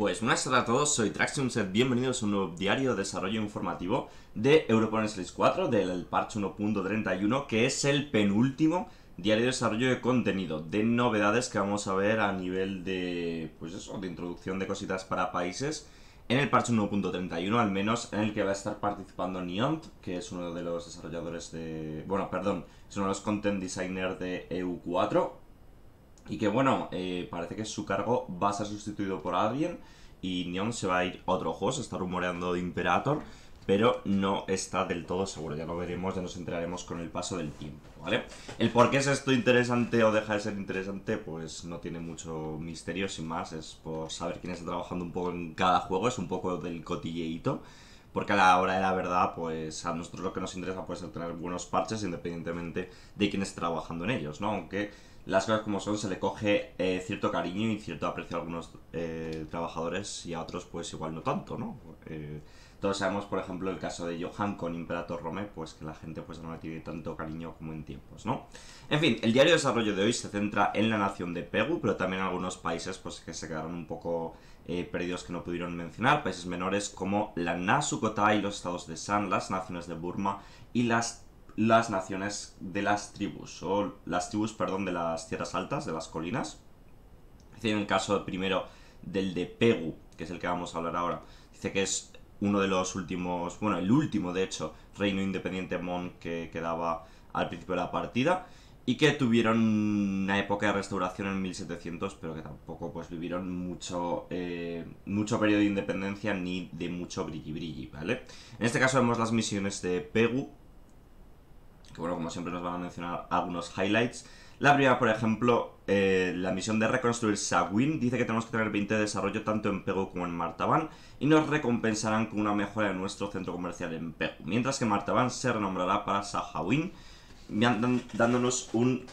Pues buenas tardes a todos, soy Traxiumset, bienvenidos a un nuevo diario de desarrollo informativo de Europa Universalis 4 del parche 1.31 que es el penúltimo diario de desarrollo de contenido, de novedades que vamos a ver a nivel de, pues eso, de introducción de cositas para países en el parche 1.31 al menos en el que va a estar participando Neont, que es uno de los desarrolladores de... bueno, perdón, es uno de los content designers de EU4 y que bueno, eh, parece que su cargo va a ser sustituido por alguien y Neon se va a ir otro juego, se está rumoreando de Imperator, pero no está del todo seguro, ya lo veremos, ya nos enteraremos con el paso del tiempo, ¿vale? El por qué es esto interesante o deja de ser interesante, pues no tiene mucho misterio, sin más, es por saber quién está trabajando un poco en cada juego, es un poco del cotilleíto, porque a la hora de la verdad, pues a nosotros lo que nos interesa puede ser tener buenos parches independientemente de quién está trabajando en ellos, ¿no? Aunque las cosas como son, se le coge eh, cierto cariño y cierto aprecio a algunos eh, trabajadores y a otros pues igual no tanto, ¿no? Eh, todos sabemos, por ejemplo, el caso de Johan con Imperator Rome, pues que la gente pues no le tiene tanto cariño como en tiempos, ¿no? En fin, el diario de desarrollo de hoy se centra en la nación de Pegu, pero también algunos países pues que se quedaron un poco perdidos que no pudieron mencionar, países menores como la Nasukotai, los estados de San, las naciones de Burma y las las naciones de las tribus, o las tribus, perdón, de las tierras altas, de las colinas. en el caso primero del de Pegu, que es el que vamos a hablar ahora, dice que es uno de los últimos, bueno, el último de hecho, reino independiente Mon que quedaba al principio de la partida y que tuvieron una época de restauración en 1700, pero que tampoco pues vivieron mucho, eh, mucho periodo de independencia ni de mucho brilli brilli, ¿vale? En este caso vemos las misiones de Pegu, que bueno, como siempre nos van a mencionar algunos highlights. La primera, por ejemplo, eh, la misión de reconstruir Sawin dice que tenemos que tener 20 de desarrollo tanto en Pego como en Martaban y nos recompensarán con una mejora de nuestro centro comercial en Pego, mientras que Martaban se renombrará para Sahawin, dándonos un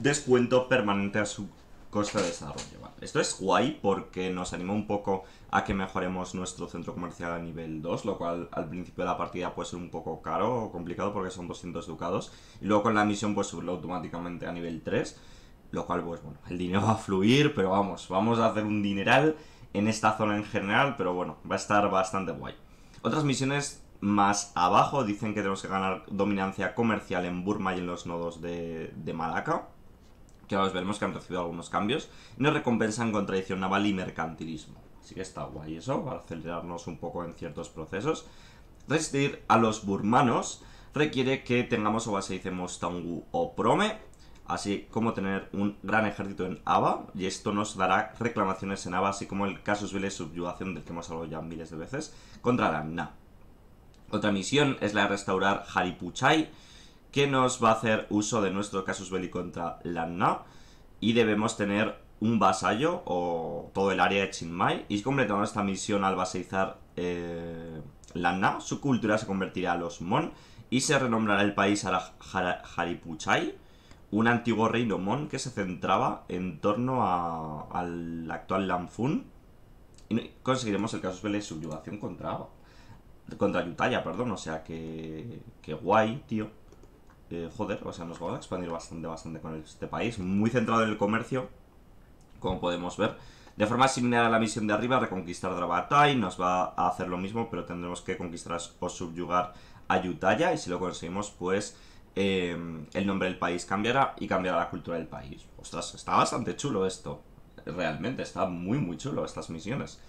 descuento permanente a su costa de desarrollo. Esto es guay porque nos anima un poco a que mejoremos nuestro centro comercial a nivel 2, lo cual al principio de la partida puede ser un poco caro o complicado porque son 200 ducados. Y luego con la misión pues subirlo automáticamente a nivel 3, lo cual pues bueno, el dinero va a fluir, pero vamos, vamos a hacer un dineral en esta zona en general, pero bueno, va a estar bastante guay. Otras misiones más abajo dicen que tenemos que ganar dominancia comercial en Burma y en los nodos de, de Malaca que os veremos que han recibido algunos cambios, nos recompensan con tradición naval y mercantilismo. Así que está guay eso, para acelerarnos un poco en ciertos procesos. Resistir a los burmanos requiere que tengamos o basicemos Tongu o Prome, así como tener un gran ejército en Ava, y esto nos dará reclamaciones en Ava, así como el casus belli subyugación del que hemos hablado ya miles de veces, contra Aramna. Otra misión es la de restaurar Haripuchai, que nos va a hacer uso de nuestro casus belli contra Lanna y debemos tener un vasallo o todo el área de Mai y completando esta misión al baseizar eh, Lanna, su cultura se convertirá a los Mon y se renombrará el país a Haripuchai, un antiguo reino Mon que se centraba en torno al actual Lanfun y conseguiremos el casus belli de subyugación contra contra Yutaya, perdón, o sea que, que guay, tío. Eh, joder, o sea, nos vamos a expandir bastante, bastante con este país, muy centrado en el comercio, como podemos ver. De forma similar a la misión de arriba, reconquistar Dravatai nos va a hacer lo mismo, pero tendremos que conquistar o subyugar a Yutaya, y si lo conseguimos, pues em, el nombre del país cambiará y cambiará la cultura del país. Ostras, está bastante chulo esto, realmente, está muy, muy chulo estas misiones.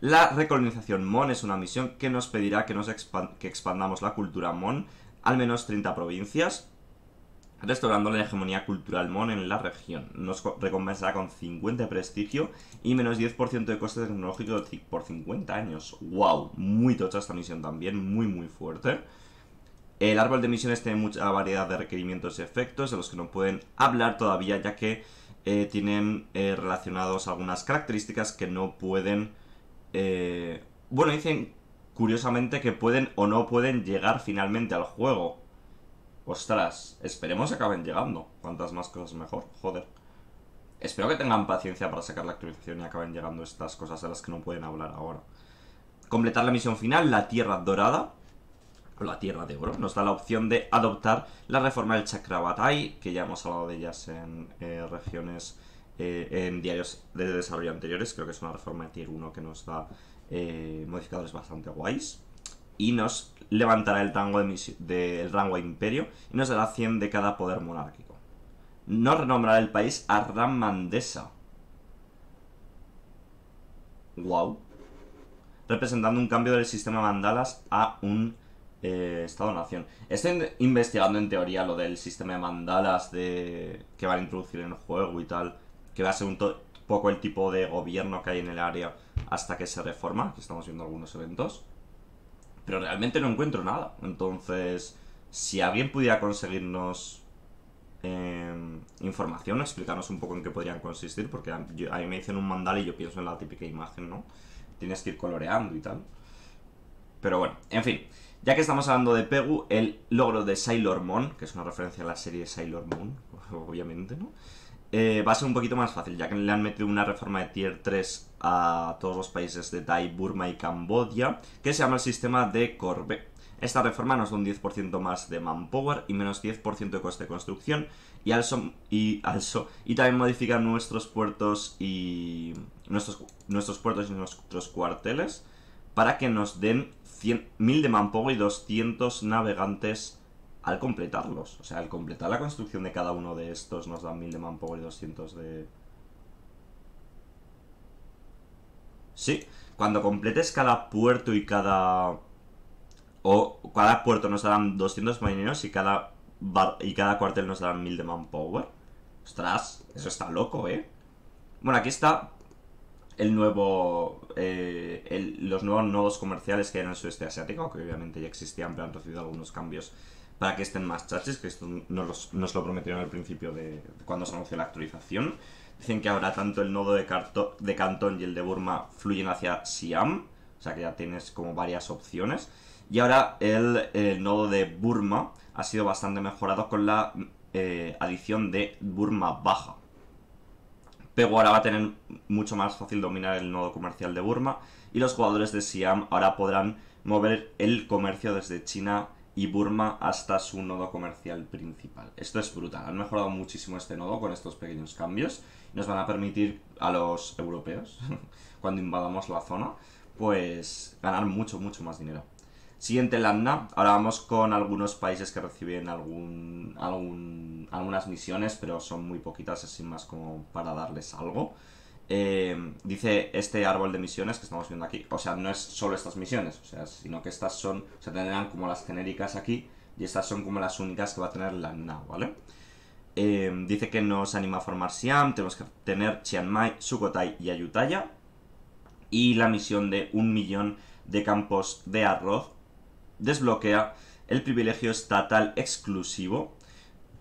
La recolonización Mon es una misión que nos pedirá que, nos que expandamos la cultura Mon al menos 30 provincias, restaurando la hegemonía cultural mon en la región. Nos recompensará con 50 de prestigio y menos 10% de coste tecnológico por 50 años. ¡Wow! Muy tocha esta misión también, muy muy fuerte. El árbol de misiones tiene mucha variedad de requerimientos y efectos de los que no pueden hablar todavía ya que eh, tienen eh, relacionados algunas características que no pueden... Eh, bueno, dicen curiosamente que pueden o no pueden llegar finalmente al juego. Ostras, esperemos que acaben llegando. Cuantas más cosas mejor, joder. Espero que tengan paciencia para sacar la actualización y acaben llegando estas cosas de las que no pueden hablar ahora. Completar la misión final, la Tierra Dorada, o la Tierra de Oro, nos da la opción de adoptar la reforma del Chakrabatai, que ya hemos hablado de ellas en eh, regiones, eh, en diarios de desarrollo anteriores, creo que es una reforma de Tier 1 que nos da eh, modificadores bastante guays. Y nos levantará el rango, de del rango imperio y nos dará 100 de cada poder monárquico. Nos renombrará el país a Ramandesa. Wow. Representando un cambio del sistema mandalas a un eh, Estado-nación. Estoy investigando en teoría lo del sistema de mandalas de que van a introducir en el juego y tal. Que va a ser un poco el tipo de gobierno que hay en el área hasta que se reforma, que estamos viendo algunos eventos. Pero realmente no encuentro nada. Entonces, si alguien pudiera conseguirnos em, información, explicarnos un poco en qué podrían consistir, porque a, mí me dicen un mandal y yo pienso en la típica imagen, ¿no? Tienes que ir coloreando y tal. Pero bueno, en fin. Ya que estamos hablando de Pegu, el logro de Sailor Moon, que es una referencia a la serie Sailor Moon, obviamente, ¿no? Eh, va a ser un poquito más fácil, ya que le han metido una reforma de Tier 3 a todos los países de Thai, Burma y Camboya, que se llama el sistema de Corbe. Esta reforma nos da un 10% más de manpower y menos 10% de coste de construcción y también modifica nuestros puertos y nuestros, nuestros puertos y nuestros cuarteles para que nos den 1000 de manpower y 200 navegantes al completarlos. O sea, al completar la construcción de cada uno de estos nos dan 1000 de manpower y 200 de... Sí, cuando completes cada puerto y cada... O cada puerto nos darán 200 marineros y cada, y cada cuartel nos darán 1000 de manpower. Ostras, eso está loco, ¿eh? Bueno, aquí está el nuevo eh, los nuevos nodos comerciales que hay en el sudeste asiático, que obviamente ya existían, pero han recibido algunos cambios para que estén más chaches, que esto nos, nos lo prometieron al principio de cuando se anunció la actualización. Dicen que ahora tanto el nodo de, Cantón y el de Burma fluyen hacia Siam, o sea que ya tienes como varias opciones. Y ahora el, nodo de Burma ha sido bastante mejorado con la eh, adición de Burma baja. Pero ahora va a tener mucho más fácil dominar el nodo comercial de Burma y los jugadores de Siam ahora podrán mover el comercio desde China y Burma hasta su nodo comercial principal. Esto es brutal. Han mejorado muchísimo este nodo con estos pequeños cambios. Nos van a permitir a los europeos, cuando invadamos la zona, pues ganar mucho, mucho más dinero. Siguiente landa, Ahora vamos con algunos países que reciben algún, algún, algunas misiones, pero son muy poquitas, así más como para darles algo. Eh, dice este árbol de misiones que estamos viendo aquí. O sea, no es solo estas misiones, o sea, sino que estas son, o tendrán como las genéricas aquí y estas son como las únicas que va a tener la NAO, ¿vale? Eh, dice que nos anima a formar Siam, tenemos que tener Chiang Mai, Sukhothai y Ayutthaya. Y la misión de un millón de campos de arroz desbloquea el privilegio estatal exclusivo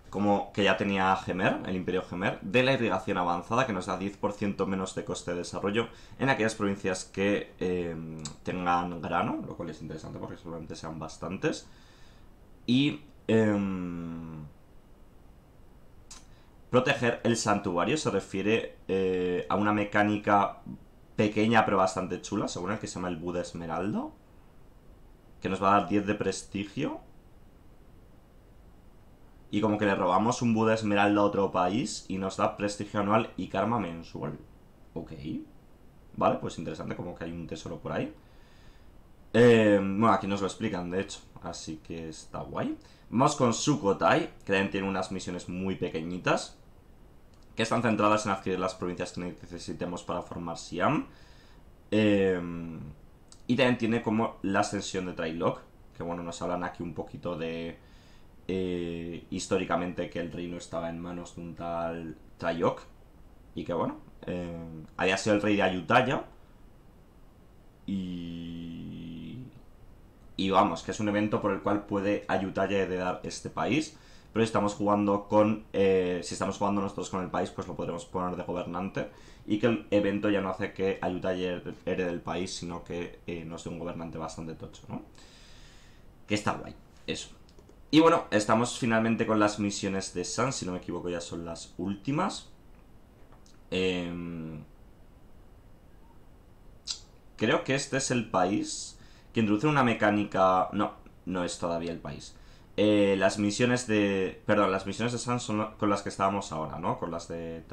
como que ya tenía Gemer, el Imperio Gemer, de la irrigación avanzada, que nos da 10% menos de coste de desarrollo en aquellas provincias que em, tengan grano, lo cual es interesante porque seguramente sean bastantes. Y em, proteger el santuario se refiere eh, a una mecánica pequeña pero bastante chula, según el que se llama el Buda Esmeraldo, que nos va a dar 10 de prestigio y como que le robamos un Buda Esmeralda a otro país y nos da prestigio anual y karma mensual. Ok. Vale, pues interesante, como que hay un tesoro por ahí. Eh, bueno, aquí nos lo explican, de hecho, así que está guay. Vamos con Sukotai, que también tiene unas misiones muy pequeñitas, que están centradas en adquirir las provincias que necesitemos para formar Siam. Em, y también tiene como la ascensión de Trilok, que bueno, nos hablan aquí un poquito de eh, históricamente que el reino estaba en manos de un tal Trayok Y que bueno, eh, había sido el rey de Ayutthaya. Y. Y vamos, que es un evento por el cual puede Ayutthaya heredar este país. Pero si estamos jugando con. Eh, si estamos jugando nosotros con el país, pues lo podremos poner de gobernante. Y que el evento ya no hace que Ayutthaya herede el país, sino que eh, no sea un gobernante bastante tocho, ¿no? Que está guay, eso. Y bueno, estamos finalmente con las misiones de Sun, si no me equivoco ya son las últimas. Em, creo que este es el país que introduce una mecánica... No, no es todavía el país. Eh, las misiones de... Perdón, las misiones de Sun son con las que estábamos ahora, ¿no? Con las de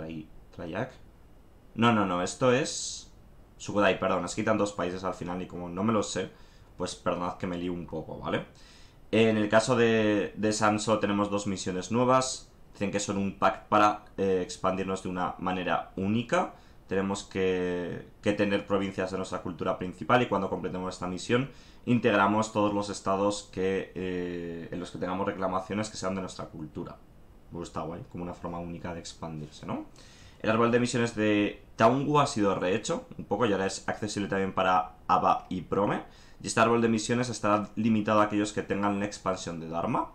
No, no, no, esto es... Sukudai, perdón, es que hay países al final y como no me lo sé, pues perdonad que me lío un poco, ¿vale? vale en el caso de, Sanso tenemos dos misiones nuevas. Dicen que son un pack para eh, expandirnos de una manera única. Tenemos que, tener provincias de nuestra cultura principal y cuando completemos esta misión integramos todos los estados que, eh, en los que tengamos reclamaciones que sean de nuestra cultura. Pues está guay, como una forma única de expandirse, ¿no? El árbol de misiones de Taungu ha sido rehecho un poco y ahora es accesible también para Ava y Prome. Y este árbol de misiones estará limitado a aquellos que tengan la expansión de Dharma.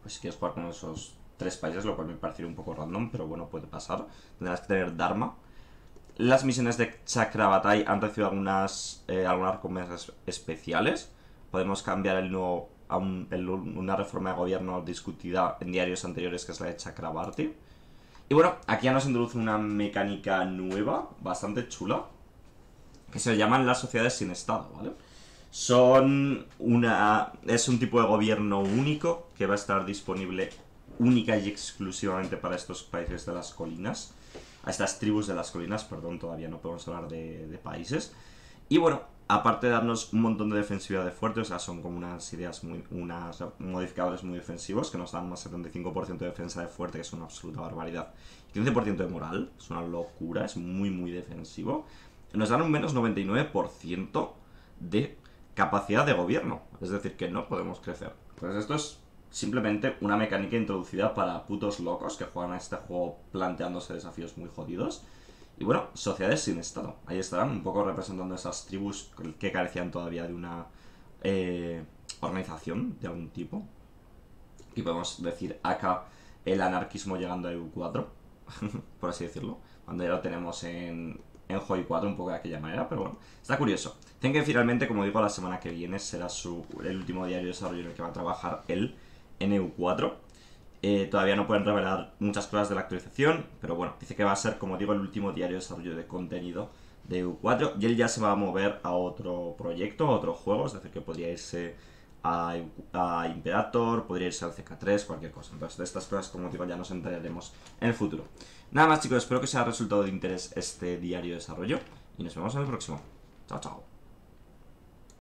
Pues si quieres jugar con esos tres países, lo cual me parecería un poco random, pero bueno, puede pasar. Tendrás que tener Dharma. Las misiones de Chakrabatai han recibido algunas, eh, recompensas especiales. Podemos cambiar el nuevo a una reforma de gobierno discutida en diarios anteriores, que es la de Chakrabarti. Y bueno, aquí ya nos introduce una mecánica nueva, bastante chula, que se llaman las sociedades sin estado, ¿vale? Son una. Es un tipo de gobierno único que va a estar disponible única y exclusivamente para estos países de las colinas. A estas tribus de las colinas, perdón, todavía no podemos hablar de, países. Y bueno, aparte de darnos un montón de defensividad de fuerte, o sea, son como unas ideas muy. unas modificadores muy defensivos que nos dan más 75% de defensa de fuerte, que es una absoluta barbaridad. 15% de moral, es una locura, es muy, muy defensivo. Nos dan un menos 99% de capacidad de gobierno. Es decir, que no podemos crecer. Pues esto es simplemente una mecánica introducida para putos locos que juegan a este juego planteándose desafíos muy jodidos. Y bueno, sociedades sin Estado. Ahí estarán, un poco representando esas tribus que carecían todavía de una eh, organización de algún tipo. Y podemos decir acá el anarquismo llegando a EU4, por así decirlo. Cuando ya lo tenemos en en Joy 4 un poco de aquella manera, pero bueno, está curioso. Dicen que finalmente, como digo, la semana que viene será su, el último diario de desarrollo en el que va a trabajar el eu 4 todavía no pueden revelar muchas cosas de la actualización, pero bueno, dice que va a ser, como digo, el último diario de desarrollo de contenido de eu 4 y él ya se va a mover a otro proyecto, a otro juego, es decir, que podría irse a, Imperator, podría irse al CK3, cualquier cosa. Entonces, de estas cosas, como digo, ya nos enteraremos en el futuro. Nada más, chicos, espero que sea haya resultado de interés este diario de desarrollo y nos vemos en el próximo. Chao, chao.